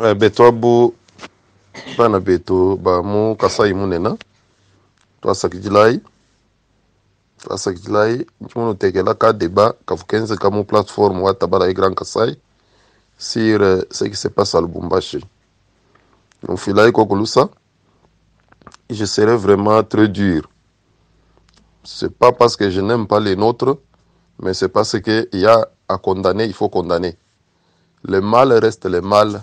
Eh, beto abu bana be ba mu kasai mu na to asaki no ka débat ka fu ka mu plateforme wata bala e grand kasai sur eh, ce qui se passe à Lubumbashi donc filai je serai vraiment très dur c'est pas parce que je n'aime pas les nôtres mais c'est parce que il y a à condamner, il faut condamner. Le mal reste le mal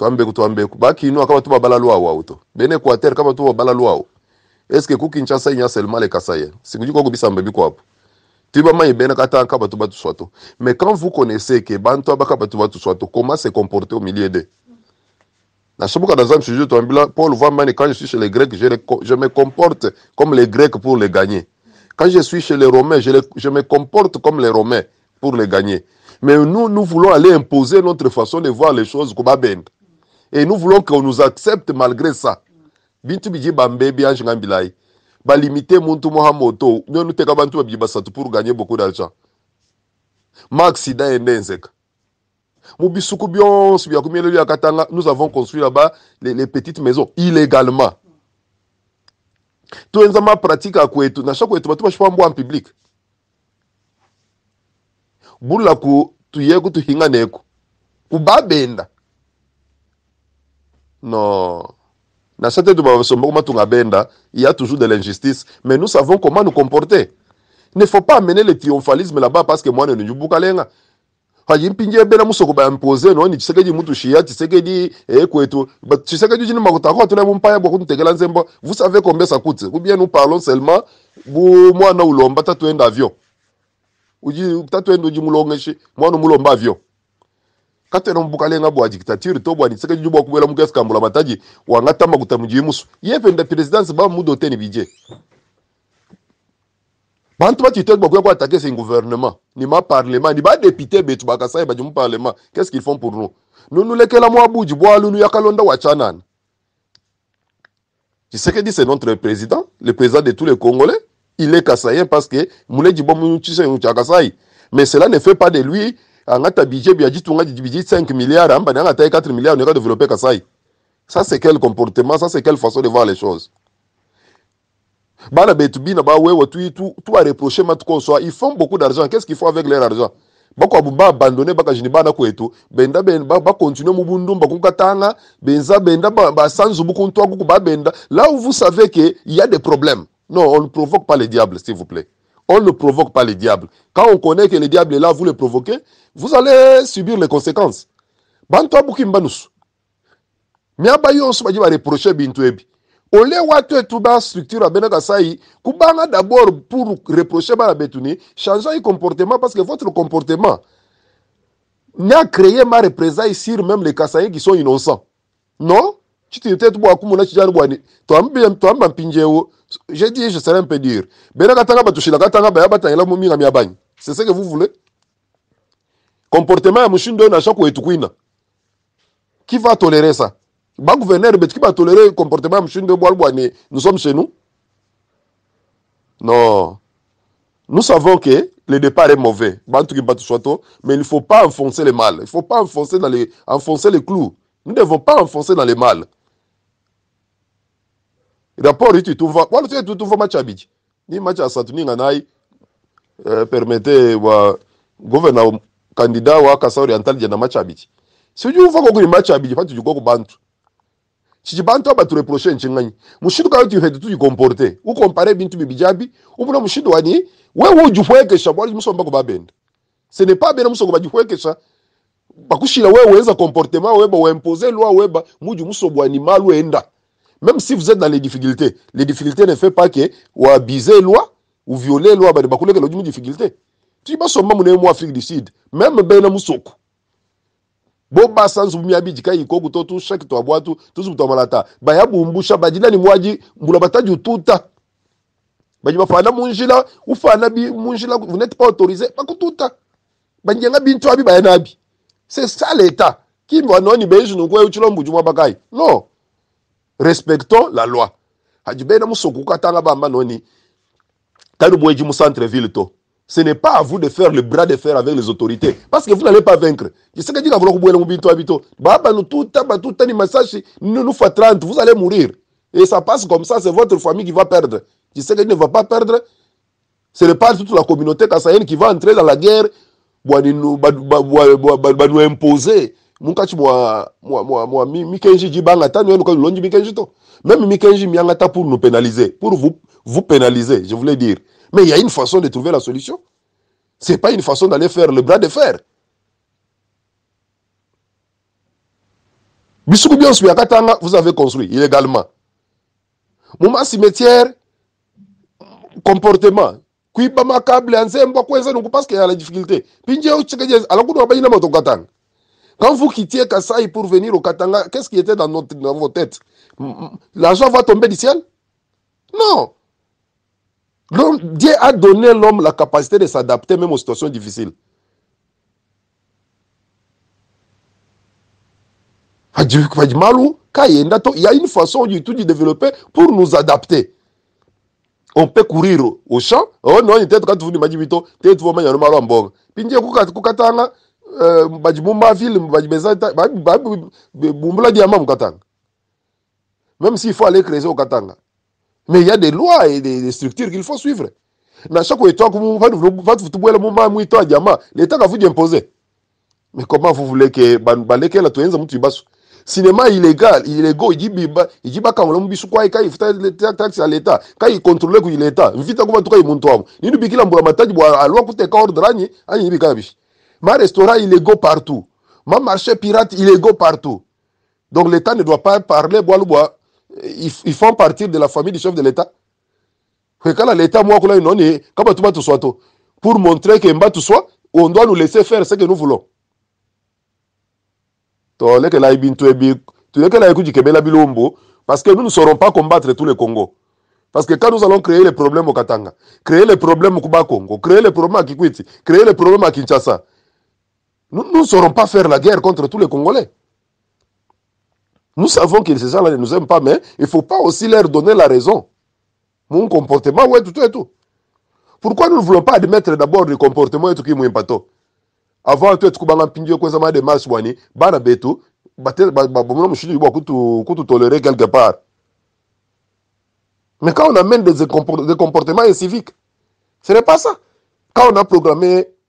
tuambe kutuambe kubaki inua kama tuba bala lwao auto bene equateur kama tu bala lwao eske ku kinshasa inya c'est le kasaye sikujiko kubisa mbebi ko hapo tiba mai bene kata kaba tuba tuswato mais quand vous connaissez que bantu abaka batuba tuswato comment se comporter au milieu d'eux nasomboka na un sujet toambila paul voit mais quand je suis chez les grecs je, je me comporte comme les grecs pour les gagner quand je suis chez les romains je, je me comporte comme les romains pour les gagner mais nous nous voulons aller imposer notre façon de voir les choses kobabenda et nous voulons qu'on nous accepte malgré ça. Bintu biji bambe bilai. Ba limite muntu mohamoto. Nyo nous teka bantu babi basatu pour gagner beaucoup d'argent. Maxida endenzeka. Mubisuku byonse bya kumielo ya katanga, nous avons construit là-bas les, petites maisons illégalement. ma pratique kwetu. na shakwetu bato bashipambwa en public tu ku tuye kutuhinganeko kubabenda non. Dans chaque il y a toujours de l'injustice, mais nous savons comment nous comporter. Il ne faut pas amener le triomphalisme là-bas parce que moi, je ne suis eh, pas hayimpingi ebela musoko baimpoze no ni chisekedi mutu shia chisekedi ekwetu but chisekedi jini makutako atuna bumpaya bwa kuntekela nzembo vous savez combien ça coûte ou bien nous parlons seulement bu mwana ulomba tatuenda avion uji tatuenda uji mulongeshi mwana mulomba avion katero eno mbuka bwa dictature to bwa ni seka juba kubela mukesi kambula mataji wangata makuta mujimusu yepe nda presidence ba mudo teni bije bantu batite bwa kwa attaquer ce gouvernement ni ma parlement ni ba député betu bakasai baje mu parlement qu'est-ce qu'ils font pour nous nous nous lekela mwa buji bwa lunu yakalonda wachanan tu que dit c'est notre président le président de tous les congolais il est kassaïen parce que moulé djibo mu tshisa mu mais cela ne fait pas de lui angata budget bi ajitu a 5 milliards amba nga taille 4 milliards on va développer kasai ça c'est quel comportement ça c'est quelle façon de voir les choses bana betu bina ba wewe tu tu tu à reprocher mat soit ils font beaucoup d'argent qu'est-ce qu'ils font avec leur argent bako bumba abandonné, baka jini bana kwetu benda ben ba continuer mubundu bakukatanga benza benda ba sanzu bukuntu ba benda là où vous savez que il y a des problèmes non on ne provoque pas les diables s'il vous plaît on ne provoque pas le diable. Quand on connaît que le diable est là, vous le provoquez, vous allez subir les conséquences. Bantoa bukimbanus. bayo on badi reprocher bintu ebi ole watu etu bastructure abenaka sai kubanga d'abord pour reprocher la betuni, Changez le comportement parce que votre comportement n'a créé ma représailles sur même les kasai qui sont innocents non citi te tu bwa kumuna cijani bwani twambia twamba j'ai dit, je serai un peu dur. C'est ce que vous voulez Comportement Qui va tolérer ça Ban gouverneur, qui va tolérer le comportement Nous sommes chez nous Non. Nous savons que le départ est mauvais. Mais il ne faut pas enfoncer le mal. Il ne faut pas enfoncer, dans les, enfoncer les clous. Nous ne devons pas enfoncer dans le mal. rapport raporo ituitumva wala tie tuitumva match abidi ni match asatu ninga nayi eh, permete wa governor kandida wa kasa Oriental jana match abidi siju uva ko kuri match abidi fatu jugo ku bantu chichi bantu aba tu reproche nchinganyi mushindu kayo tu hedu tu comporter u compare bintu bibijabi ubuna mushindu wani wewe ujufwekesha bwali musomba ko babenda ce n'est pas bien musongo bajifwekesha bakushira wewe weza comportement weba wempoze lwa weba muju musobwa ni malu enda Même si vous êtes dans les difficultés, les difficultés ne font pas que ou abuser loi ou violer loi, bah, bah, bah, bah, difficulté. Tu vas seulement mon moi Afrique du Sud, même ben na musoko. Boba sans vous miabi dika yiko kuto tu chaque to aboa tu tu zuto malata. Ba ya bumbusha badina ni mwaji mbulabata ju tuta. Ba jiba fana munjila ou fana bi munjila vous n'êtes pas autorisé ba kututa. Ba njenga bintu abi ba yanabi. C'est ça l'état. Kimwa noni beju nungwe uchilombu jumwa bakai. Non. respectons la loi ajibena musoko katanga bamba noni tanu mu centre-ville to ce n'est pas à vous de faire le bras de fer avec les autorités parce que vous n'allez pas vaincre kisaka dit vulo kubwela mu bintu abito baba nous tout taba tout nous nous fait 30 vous allez mourir et ça passe comme ça c'est votre famille qui va perdre Je sais qu'elle ne va pas perdre ce n'est pas toute la communauté kasaïenne qui va entrer dans la guerre bwa bah, bah, bah, nous imposer mukati mwa mwa mwa, mwa mi, mikenji dibanga ta nyenu ka lonji mikenji to même mikenji mianga ta pour nous pénaliser pour vous vous pénaliser je voulais dire mais il y a une façon de trouver la solution c'est pas une façon d'aller faire le bras de fer bisuku byonso ya katanga vous avez construit illégalement muma cimetière comportement kuiba makable ya nzembo kweza nuku parce qu'il y a la difficulté pinje uchikeje alakuna wabaina moto katanga quand vous quittiez Kassai pour venir au Katanga, qu'est-ce qui était dans, notre, dans vos têtes L'argent va tomber du ciel Non. Dieu a donné l'homme la capacité de s'adapter même aux situations difficiles. Il y a une façon du tout de développer pour nous adapter. On peut courir au champ. Oh non, peut-être quand vous dit, peut-être vous m'avez Katanga, euh, baji bomba ville baji beza bombula diama Katanga. même s'il faut aller creuser au Katanga, mais il y a des lois et des, structures qu'il faut suivre na chaque État, étoile vatubwela moma mwito ya diama l'état kavu imposer. mais comment vous voulez que balekela toyenza mutu bibaso cinéma illégal illégal. Il il dit dit quoi, illégaux idi bakangola mu biso kuai kai futa taxe ya leta kai ikontrole ku ileta mvita kuba tukai muntu wabo ni, bikila mbula mataji bwa alwa kuteka ordre anyi anyi bikabishi Ma restaurant illégaux partout. Ma marché pirate illégaux partout. Donc l'État ne doit pas parler Ils, font partie de la famille du chef de l'État. Quand l'État, moi, pour montrer que tout soit, on doit nous laisser faire ce que nous voulons. Parce que nous ne saurons pas combattre tous les Congos. Parce que quand nous allons créer les problèmes au Katanga, créer les problèmes au Kuba Congo, créer les problèmes à Kikwiti, créer les problèmes à Kinshasa, nous ne saurons pas faire la guerre contre tous les Congolais. Nous savons que ne nous aiment pas, mais il ne faut pas aussi leur donner la raison. Mon comportement, ouais, tout et tout. Pourquoi nous ne voulons pas admettre d'abord le comportement et tout qui est Avant tout, tout tout, tout, tout, tout, tout, tout, tout, tout, tolérer quelque part. Mais quand on amène des comportements inciviques, ce n'est pas ça. Quand on a programmé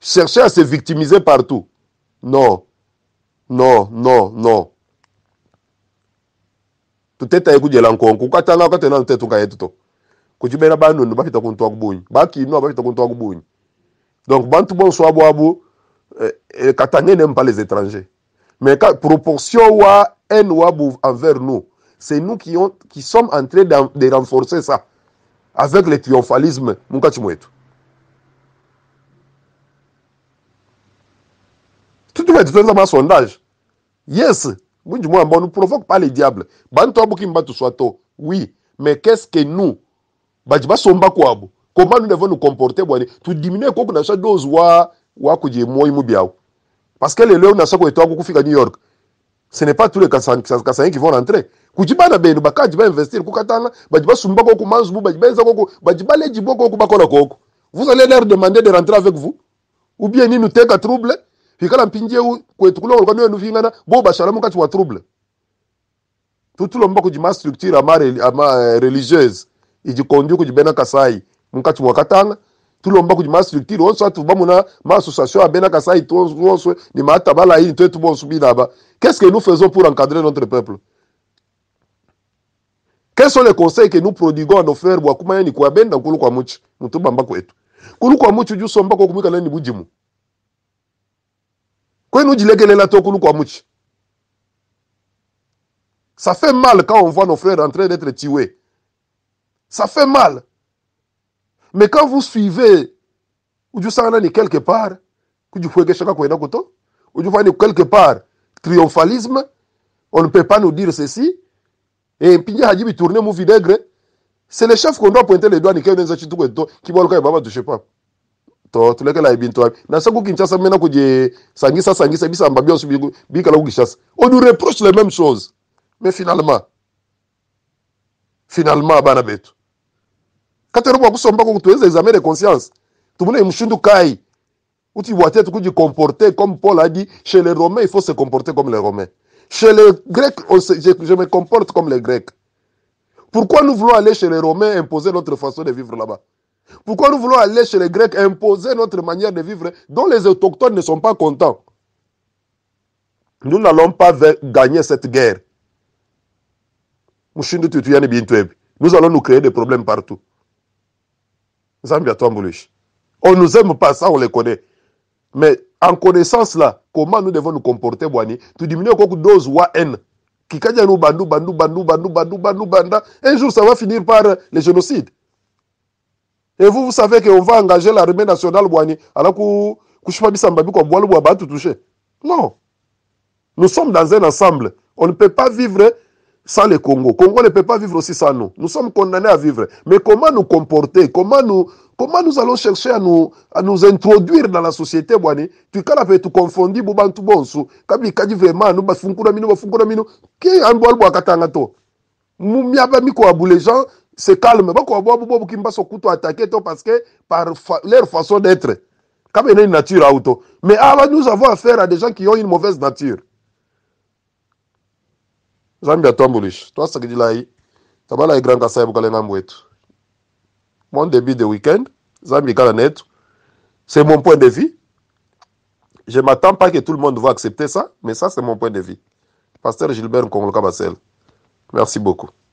chercher à se victimiser partout. Non, non, non, non. tu tuteta yekudyela nkonko ukatala wakatena ntetho ukayetu to kudibela banunu bafita kuntu wakubunyi bakinwa bafita kuntu wakubunyi donc bantu bonso abo abo eh, les euh, katangene même pas les étrangers mais ka, proportion wa envers nous c'est nous qui, ont, qui sommes en train de, de renforcer ça avec le triomphalisme munkati mwetu tunaweza ma sondage yes mwinji mwamba on ne provoque pas le diable bantu abo soit tôt oui mais qu'est-ce que nous badi basomba kwabo comment nous devons nous comporter diminuer quoi que na sa dose wa wa kudye moyi mu parce que les leurs na sa ko etwa à New York ce n'est pas tous les kasanyi qui vont rentrer Kujibana benu bakadi investir, kukatana badi basumba koko manzubu badi benza koko badi baleji boko koko bakola koko vous allez leur demander de rentrer avec vous ou bien nini uteka trouble fikala mpinjeu kwetu kula olukani wenu vingana bo bashala mukati wa trouble tutulo mba kujima structure ama, ama eh, religieuse ijikondu kujibena kasai mukati wa katanga tulomba kujima structure onso atu bamuna ma association abena kasai tonswe ni bala hii twetu bonsu binaba qu'est-ce que nous faisons pour encadrer notre peuple Quels sont les conseils que nous prodiguons à nos frères bwakumanya ni kuabenda nkulu kwa muchi mutumba mbako etu kulu kwa muchi jusomba kwa kumika nani bujimu ça fait mal quand on voit nos frères en train d'être tués ça fait mal mais quand vous suivez n'est quelque part ou kwenda kuto ujufani quelque part triomphalisme on ne peut pas nous dire ceci et dit dit tourner mon vinaigre c'est le chef qu'on doit pointer les doigts qui nenza des kweto kibwaluka ibaba pas to tulekela ebintu abi nasenga kinchasa mena kudisangisa sangisa bisamba byonso bikala ukishasa on nous reproche les mêmes choses mais finalement finalement bana betu katero bakusombako kutuweza examen de conscience tumune mshundu kai uti kuji comporter comme paul a dit chez les romains il faut se comporter comme les romains chez les grecs je, je me comporte comme les grecs pourquoi nous voulons aller chez les romains imposer notre façon de vivre là-bas pourquoi nous voulons aller chez les Grecs imposer notre manière de vivre dont les autochtones ne sont pas contents Nous n'allons pas gagner cette guerre. Nous allons nous créer des problèmes partout. On ne nous aime pas, ça on les connaît. Mais en connaissance là, comment nous devons nous comporter, Boani Tu haine. nous bandou, bandou, Un jour, ça va finir par le génocide. Et vous, vous savez qu'on va engager l'armée nationale Alors que toucher. Non. Nous sommes dans un ensemble. On ne peut pas vivre sans le Congo. Congo ne peut pas vivre aussi sans nous. Nous sommes condamnés à vivre. Mais comment nous comporter Comment nous, comment nous allons chercher à nous, à nous introduire dans la société Bwani Tu tu tout confondre, tout bonso Kabi Kadi vraiment, nous bafunkuramino, bafunkuramino. Qui en bois qui bois katangato Moumiaba miko abou les gens c'est calme bakoyabwa boboki mbaso kutu attaqué to parce que par leur façon d'être kaba ena une nature auto mais awa ah, nous avons affaire à des gens qui ont une mauvaise nature zambi atwambulisha twasakidilai tabala grand kasa yabukala ngambo yetu mon début de week-end zambi kala net. c'est mon point de vue je m'attends pas que tout le monde va accepter ça mais ça c'est mon point de vue pasteur gilbert nkongolo kabasel merci beaucoup